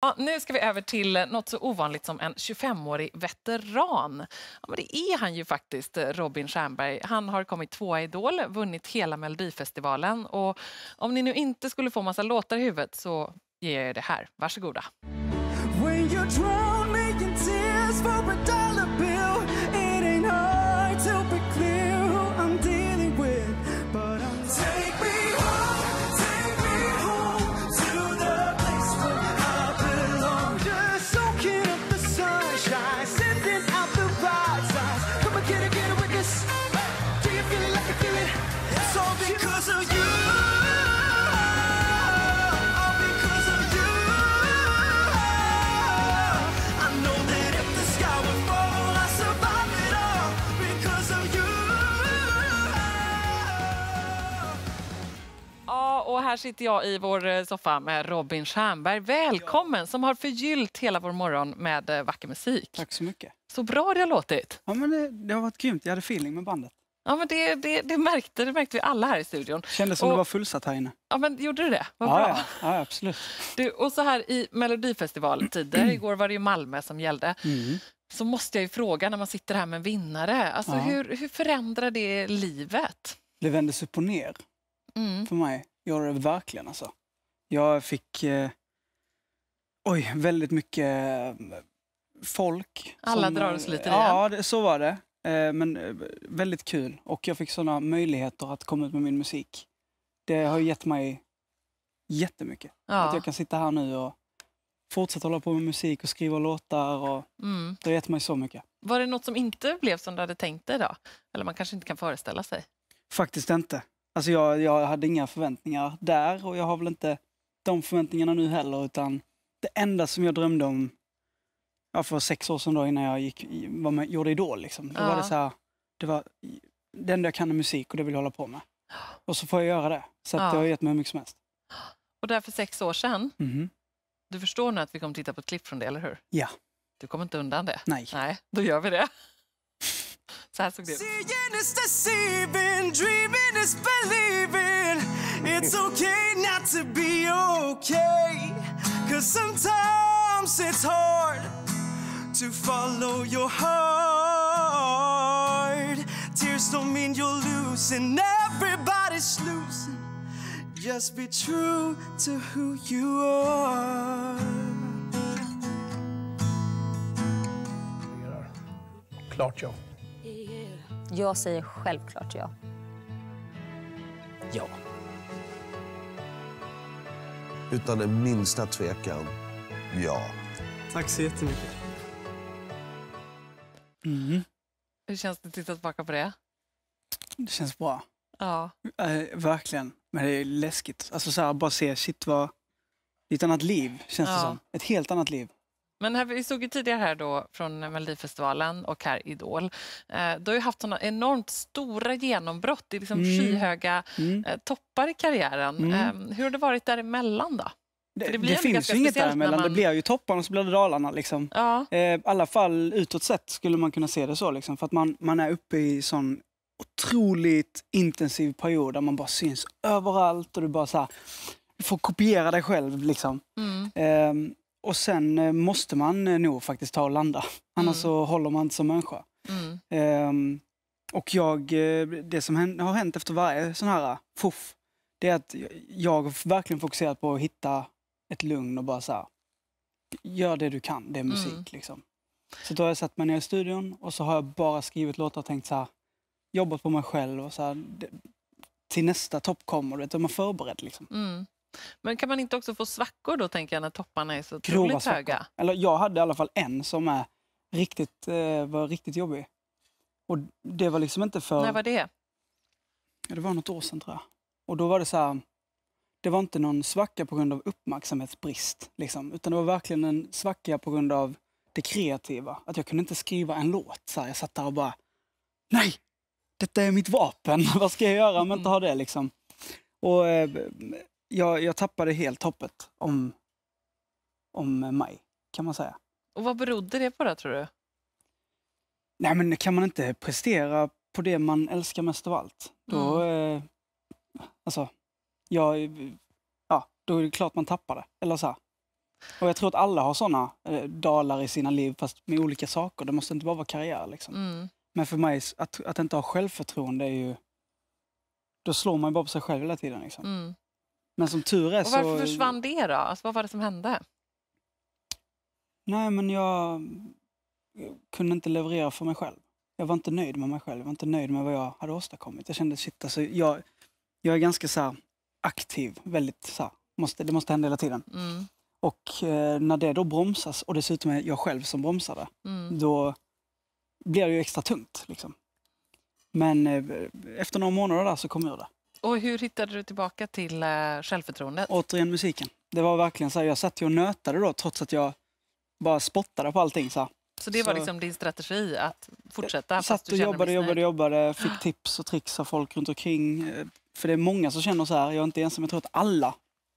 Ja, nu ska vi över till något så ovanligt som en 25-årig veteran. Ja, det är han ju faktiskt, Robin Stjernberg. Han har kommit tvåa i Idol, vunnit hela Melodifestivalen. Och om ni nu inte skulle få massa låtar i huvudet så ger jag er det här. Varsågoda. When you're drown, making tears for a här sitter jag i vår eh, soffa med Robin Stjernberg. Välkommen som har förgyllt hela vår morgon med eh, vacker musik. Tack så mycket. Så bra det har låtit. Ja, men det, det har varit grymt. Jag hade feeling med bandet. Ja, men det, det, det, märkte, det märkte vi alla här i studion. Kändes som och, det var fullsatt här inne. Ja, men gjorde du det? Vad ja, bra. Ja, ja, absolut. Du, och så här i Melodifestivaltider, mm. igår var det ju Malmö som gällde, mm. så måste jag ju fråga när man sitter här med vinnare, alltså, ja. hur, hur förändrar det livet? Det vändes upp och ner mm. för mig gjorde det verkligen alltså. Jag fick eh, oj, väldigt mycket eh, folk. Alla som, drar oss lite eh, Ja, det, så var det. Eh, men eh, väldigt kul. Och jag fick såna möjligheter att komma ut med min musik. Det har gett mig jättemycket. Ja. Att jag kan sitta här nu och fortsätta hålla på med musik och skriva låtar. Och mm. Det har gett mig så mycket. Var det något som inte blev som du hade tänkt dig då? Eller man kanske inte kan föreställa sig? Faktiskt inte. Alltså jag, jag hade inga förväntningar där och jag har väl inte de förväntningarna nu heller utan det enda som jag drömde om ja, för sex år sedan då innan jag gick, var med, gjorde Idol, liksom. då ja. var det så här, det, var, det enda jag kan är musik och det vill jag hålla på med. Och så får jag göra det. Så ja. det har gett mig hur mycket som helst. Och där för sex år sedan, mm. du förstår nu att vi kommer titta på ett klipp från det, eller hur? Ja. Du kommer inte undan det? Nej. Nej, då gör vi det. Seeing is deceiving, dreaming is believing. It's okay not to be okay. Cause sometimes it's hard to follow your heart. Tears don't mean you're losing, everybody's losing. Just be true to who you are. Klart ja. Jag säger självklart ja. Ja. Utan den minsta tvekan, ja. Tack så jättemycket. Mm. Hur känns det att titta tillbaka på det? Det känns bra. Ja. Äh, verkligen. Men det är läskigt. Alltså så här, bara se, shit vad... Det är ett annat liv, känns ja. det som. Ett helt annat liv. Men här, vi såg ju tidigare här då från Melodifestivalen och här Idol. Eh, du har ju haft såna enormt stora genombrott, det är liksom mm. skyhöga mm. Eh, toppar i karriären. Mm. Eh, hur har det varit däremellan då? Det, det, det finns ju inget däremellan. Man... Det blir ju topparna och så blir det dalarna. Liksom. Ja. Eh, I alla fall utåt sett skulle man kunna se det så. Liksom, för att man, man är uppe i sån otroligt intensiv period där man bara syns överallt och du bara så här, får kopiera dig själv. Liksom. Mm. Ehm, och sen eh, måste man eh, nog faktiskt ta och landa, annars mm. så håller man inte som människa. Mm. Ehm, och jag, eh, det som har hänt efter varje sån här fuff, det är att jag har verkligen fokuserat på att hitta ett lugn och bara så här, gör det du kan, det är musik. Mm. Liksom. Så då har jag satt mig ner i studion och så har jag bara skrivit låtar och tänkt så här, jobbat på mig själv och så här, det, till nästa topp kommer du, man förberedd liksom. Mm. Men kan man inte också få svackor då, tänker jag, när topparna är så otroligt höga? Eller jag hade i alla fall en som är riktigt, eh, var riktigt jobbig. Och det var liksom inte för... När var det? Ja, det var något år sedan tror jag. Och då var det så här, det var inte någon svacka på grund av uppmärksamhetsbrist, liksom, utan det var verkligen en svacka på grund av det kreativa. Att jag kunde inte skriva en låt. Så här, jag satt där och bara, nej, detta är mitt vapen. Vad ska jag göra om jag inte mm. har det liksom? Och eh, jag, jag tappade helt hoppet om, om maj, kan man säga. Och vad berodde det på då, tror du? Nej, men kan man inte prestera på det man älskar mest av allt, då... Mm. Eh, alltså, jag, ja, då är det klart man tappar det. Eller så här. Och jag tror att alla har såna eh, dalar i sina liv, fast med olika saker. Det måste inte bara vara karriär. Liksom. Mm. Men för mig, att, att inte ha självförtroende är ju... Då slår man bara på sig själv hela tiden. Liksom. Mm. Men som tur är och varför försvann det då? Alltså, vad var det som hände? Nej, men jag... jag kunde inte leverera för mig själv. Jag var inte nöjd med mig själv. Jag var inte nöjd med vad jag hade åstadkommit. Jag kände shit, alltså, jag, jag är ganska så här, aktiv. Väldigt så här, måste, det måste hända hela tiden. Mm. Och eh, när det då bromsas och dessutom är jag själv som bromsade, mm. då blir det ju extra tungt. Liksom. Men eh, efter några månader där så kom jag ur det. Och hur hittade du tillbaka till eh, självförtroendet? Återigen musiken. Det var verkligen så här, jag satt ju och nötade då trots att jag bara spottade på allting. Så, så det var så, liksom din strategi att fortsätta? Jag satt och jobbade, jobbade, jobbade, fick ah. tips och tricks av folk runt omkring. Eh, för det är många som känner så här, jag är inte ensam, jag tror att alla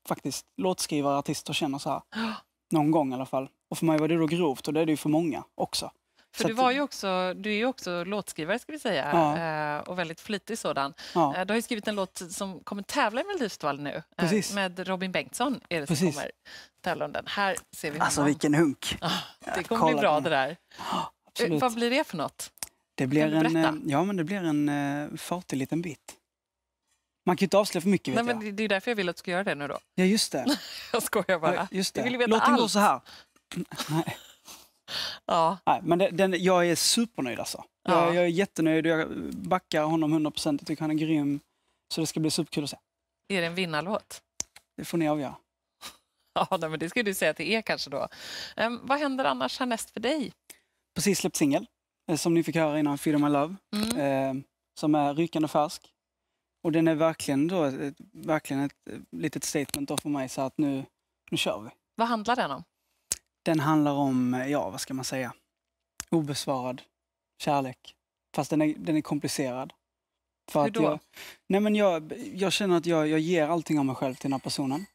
faktiskt låtskrivare, artister känner så här. Ah. Någon gång i alla fall. Och för mig var det då grovt och det är det ju för många också. För du, var ju också, du är ju också låtskrivare ska vi säga ja. Eh, och väldigt flitig sådan. Ja. Eh, du har ju skrivit en låt som kommer tävla i Melodifestivalen nu eh, Precis. med Robin Bengtsson. Är det som kommer tävla om den. Här ser vi alltså, honom. Alltså vilken hunk! Ah, det kommer bli bra det där. Ah, Vad blir det för något? Det blir, en, ja, men det blir en fartig liten bit. Man kan ju inte avslöja för mycket. Nej, men det är därför jag vill att du ska göra det nu då. Ja, just det. jag skojar bara. Ja, just det. Jag vill veta Låten allt. går så här. Ja. Nej, men den, den, jag är supernöjd alltså. Ja. Jag, jag, är jättenöjd jag backar honom 100 procent. Jag tycker han är grym. Så det ska bli superkul att se. Är det en vinnarlåt? Det får ni avgöra. ja, men det ska du säga till er kanske då. Um, vad händer annars härnäst för dig? Precis släppt singel, eh, som ni fick höra innan, Freedom My Love, mm. eh, som är rykande färsk. Och den är verkligen, då, verkligen ett eh, litet statement då för mig, så att nu, nu kör vi. Vad handlar den om? Den handlar om, ja vad ska man säga, obesvarad kärlek. Fast den är, den är komplicerad. För Hur då? Jag, nej men jag, jag känner att jag, jag ger allting av mig själv till den här personen.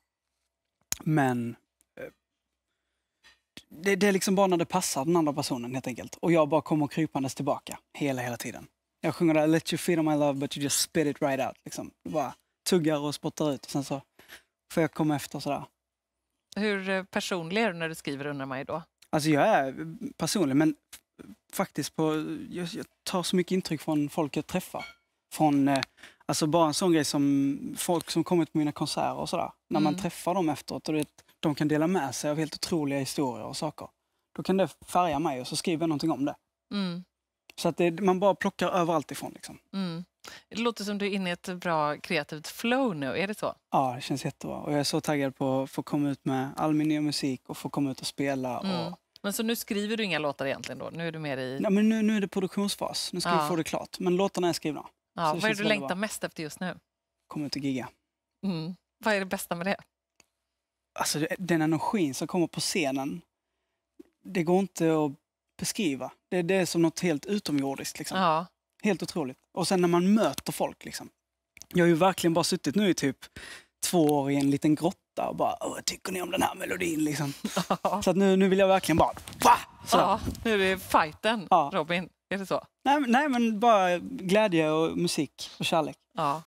Men eh, det, det, är liksom bara när det passar den andra personen helt enkelt. Och jag bara kommer krypandes tillbaka hela, hela tiden. Jag sjunger där “Let you on my love but you just spit it right out”. Liksom. bara tuggar och spottar ut och sen så får jag komma efter sådär. Hur eh, personlig är du när du skriver undrar man ju då? Alltså jag är personlig men faktiskt på, jag, jag tar så mycket intryck från folk jag träffar. Från, eh, alltså bara en sån grej som folk som kommit på mina konserter och sådär. När man mm. träffar dem efteråt och det, de kan dela med sig av helt otroliga historier och saker. Då kan det färga mig och så skriver jag någonting om det. Mm. Så att det, man bara plockar överallt ifrån. Liksom. Mm. Det låter som du är inne i ett bra kreativt flow nu, är det så? Ja, det känns jättebra. Och jag är så taggad på att få komma ut med all min nya musik och få komma ut och spela. Mm. Men så nu skriver du inga låtar egentligen då? Nu är du mer i... Ja, men nu, nu är det produktionsfas. Nu ska ja. vi få det klart. Men låtarna är skrivna. Ja, vad är det du längtar bra. mest efter just nu? Komma ut och gigga. Mm. Vad är det bästa med det? Alltså den energin som kommer på scenen, det går inte att beskriva. Det, det är som något helt utomjordiskt. Liksom. Ja. Helt otroligt. Och sen när man möter folk. Liksom. Jag har ju verkligen bara suttit nu i typ två år i en liten grotta och bara vad tycker ni om den här melodin? Liksom. så att nu, nu vill jag verkligen bara va? Ja, nu är det fighten, ja. Robin. Är det så? Nej, nej, men bara glädje och musik och kärlek. Ja.